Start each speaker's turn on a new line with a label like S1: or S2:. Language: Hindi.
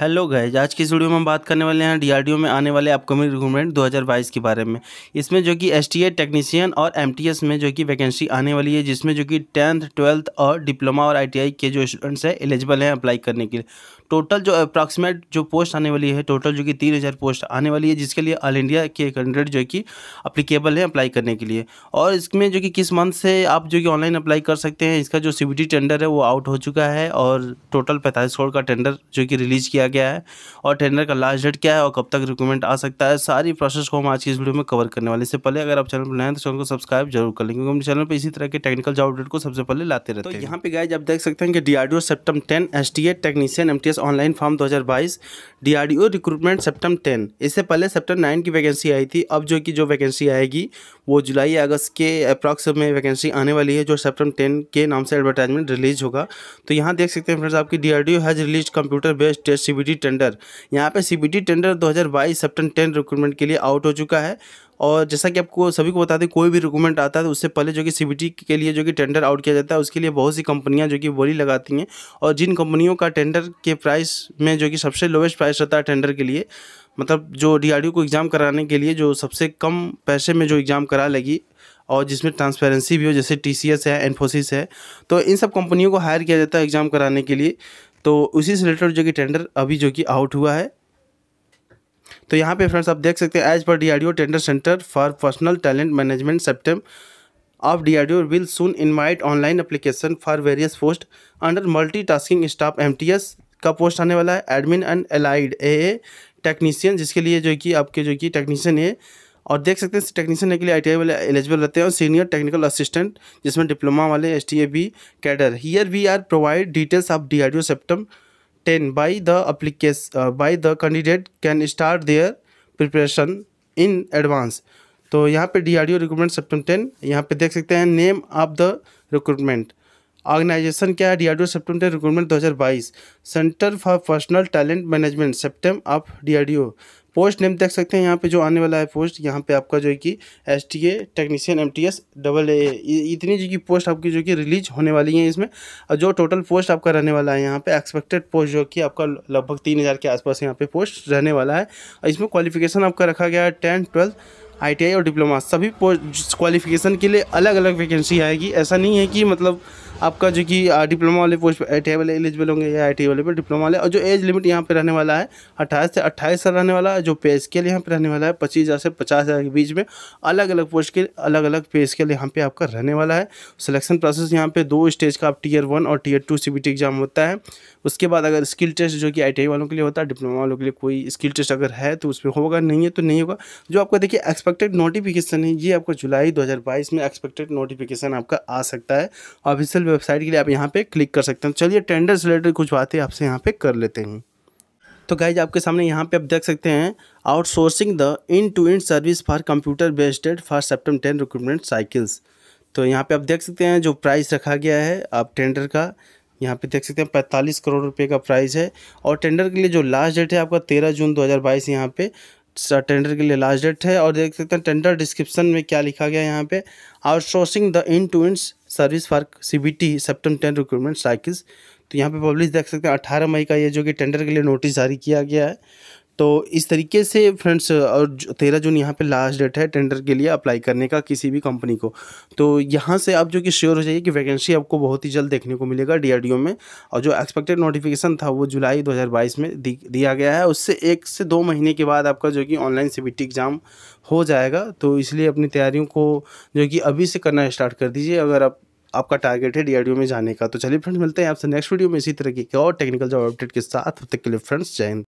S1: हेलो गैज आज की इस वीडियो में हम बात करने वाले हैं डीआरडीओ में आने वाले अपकमिंग रिक्रूटमेंट 2022 के बारे में इसमें जो कि एसटीए टेक्नीशियन और एमटीएस में जो कि वैकेंसी आने वाली है जिसमें जो कि टेंथ ट्वेल्थ और डिप्लोमा और आईटीआई के जो स्टूडेंट्स हैं एलिजिबल हैं अप्लाई करने के लिए टोटल जो अप्रॉक्सीमेट जो पोस्ट आने वाली है टोटल जो कि तीन हज़ार पोस्ट आने वाली है जिसके लिए ऑल इंडिया के कैंडिडेट जो कि अप्लीकेबल है अप्लाई करने के लिए और इसमें जो कि किस मंथ से आप जो कि ऑनलाइन अप्लाई कर सकते हैं इसका जो सी टेंडर है वो आउट हो चुका है और टोटल पैंतालीस करोड़ का टेंडर जो कि रिलीज़ किया किया गया है और टेंडर का लास्ट डेट क्या है और कब तक रिक्रूटमेंट आ सकता है सारी प्रोसेस को हम आज की इस वीडियो में कवर करने वाले इससे पहले अगर आप चैनल पर नए हैं तो चैनल को सब्सक्राइब जरूर कर लेंगे क्योंकि हम चैनल पर इसी तरह के टेक्निकल जॉब अपडेट को सबसे पहले लाते रहते तो हैं तो यहाँ पे गए आप देख सकते हैं कि D R CEPTAM ten S T A technician M T S online form दो हज़ार बाईस D R D O recruitment CEPTAM ten इससे पहले सेप्टम नाइन की वैकेंसी आई थी अब जो कि जो वैकेंसी आएगी वो जुलाई अगस्त के अप्रॉक्स में वैकेंसी आने वाली है जो सेप्टम टेन के नाम से एडवर्टाइजमेंट रिलीज होगा तो यहाँ देख सकते हैं फ्रेंड्स आपकी D R D O has release computer based test CBT tender यहाँ पे CBT tender 2022 CEPTAM ten recruitment के लिए आउट हो चुका है और जैसा कि आपको सभी को बता दें कोई भी रिक्रूटमेंट आता है तो उससे पहले जो कि सीबीटी के लिए जो कि टेंडर आउट किया जाता है उसके लिए बहुत सी कंपनियां जो कि बोली लगाती हैं और जिन कंपनियों का टेंडर के प्राइस में जो कि सबसे लोवेस्ट प्राइस रहता है टेंडर के लिए मतलब जो डी को एग्ज़ाम कराने के लिए जो सबसे कम पैसे में जो एग्ज़ाम करा लेगी और जिसमें ट्रांसपेरेंसी भी हो जैसे टी है इन्फोसिस है तो इन सब कंपनियों को हायर किया जाता है एग्ज़ाम कराने के लिए तो उसी से रिलेटेड जो कि टेंडर अभी जो कि आउट हुआ है तो यहाँ पे फ्रेंड्स आप देख सकते हैं as per DRDO tender centre for personnel talent management CEPTAM of DRDO will soon invite online application for various post under multi staff M का पोस्ट आने वाला है admin and allied A technician जिसके लिए जो कि आपके जो कि टेक्नीशियन है और देख सकते हैं टेक्नीशियन के लिए आई वाले एलिजिबल रहते हैं और सीनियर टेक्निकल असिस्टेंट जिसमें डिप्लोमा वाले S T A B cadre here we are provide details of D R CEPTAM ten by the application by the candidate can start their preparation in advance तो यहाँ पे D R D O recruitment CEPTAM ten यहाँ पे देख सकते हैं name of the recruitment organisation क्या है D R D O CEPTAM ten recruitment दो हज़ार बाईस centre for personnel talent management CEPTAM of D R D O post name देख सकते हैं यहाँ पे जो आने वाला है पोस्ट यहाँ पे आपका जो है कि S T A technician M T S double A इतनी जो कि पोस्ट आपकी जो कि रिलीज होने वाली है इसमें और जो टोटल पोस्ट आपका रहने वाला है यहाँ पे एक्सपेक्टेड पोस्ट जो कि आपका लगभग तीन हज़ार के आसपास यहाँ पे पोस्ट रहने वाला है और इसमें क्वालिफिकेशन आपका रखा गया है टेंथ ट्वेल्थ आई और डिप्लोमा सभी पोस्ट क्वालिफिकेशन के लिए अलग अलग वैकेंसी आएगी ऐसा नहीं है कि मतलब आपका जो कि डिप्लोमा वाले पोस्ट आई टी वाले एलिजिबल होंगे या आई वाले पर डिप्लोमा वाले और जो एज लिमिट यहाँ पर रहने वाला है अट्ठाईस से अट्ठाईस साल रहने वाला है जो पे स्केल यहाँ पर रहने वाला है पच्चीस हज़ार से पचास हज़ार के बीच में अलग अलग पोस्ट के अलग अलग पे स्केल यहाँ पर आपका रहने वाला है सिलेक्शन प्रोसेस यहाँ पर दो स्टेज का आप टीयर वन और टीयर टू सी एग्ज़ाम होता है उसके बाद अगर स्किल टेस्ट जो कि आई वालों के लिए होता है डिप्लोमा वालों के लिए कोई स्किल टेस्ट अगर है तो उसमें होगा नहीं है तो नहीं होगा जो आपका देखिए एक्सपेक्टेड नोटिफिकेशन है ये आपको जुलाई 2022 में एक्सपेक्टेड नोटिफिकेशन आपका आ सकता है ऑफिशियल वेबसाइट के लिए आप यहाँ पे क्लिक कर सकते हैं चलिए टेंडर से रिलेटेड कुछ बातें आपसे यहाँ पे कर लेते हैं तो गाइज आपके सामने यहाँ पे आप देख सकते हैं outsourcing the end to end service for computer based for CEPTAM ten recruitment cycles तो यहाँ पे आप देख सकते हैं जो प्राइस रखा गया है आप टेंडर का यहाँ पे देख सकते हैं पैंतालीस करोड़ रुपए का प्राइस है और टेंडर के लिए जो लास्ट डेट है आपका तेरह जून दो हज़ार बाईस यहाँ पे टेंडर के लिए लास्ट डेट है और देख सकते हैं टेंडर डिस्क्रिप्शन में क्या लिखा गया है यहाँ पे outsourcing the end to end service for C B T CEPTAM ten recruitment cycles तो यहाँ पे पब्लिश देख सकते हैं अट्ठारह मई का ये जो कि टेंडर के लिए नोटिस जारी किया गया है तो इस तरीके से फ्रेंड्स और तेरह जून यहाँ पे लास्ट डेट है टेंडर के लिए अप्लाई करने का किसी भी कंपनी को तो यहाँ से आप जो कि श्योर हो जाइए कि वैकेंसी आपको बहुत ही जल्द देखने को मिलेगा डीआरडीओ में और जो एक्सपेक्टेड नोटिफिकेशन था वो जुलाई 2022 में दिया गया है उससे एक से दो महीने के बाद आपका जो कि ऑनलाइन सी एग्ज़ाम हो जाएगा तो इसलिए अपनी तैयारियों को जो कि अभी से करना स्टार्ट कर दीजिए अगर आप आपका टारगेट है डीआरडीओ में जाने का तो चलिए फ्रेंड्स मिलते हैं आपसे नेक्स्ट वीडियो में इसी तरह की और टेक्निकल जॉब अपडेट के साथ तब तक के लिए फ्रेंड्स जय हिंद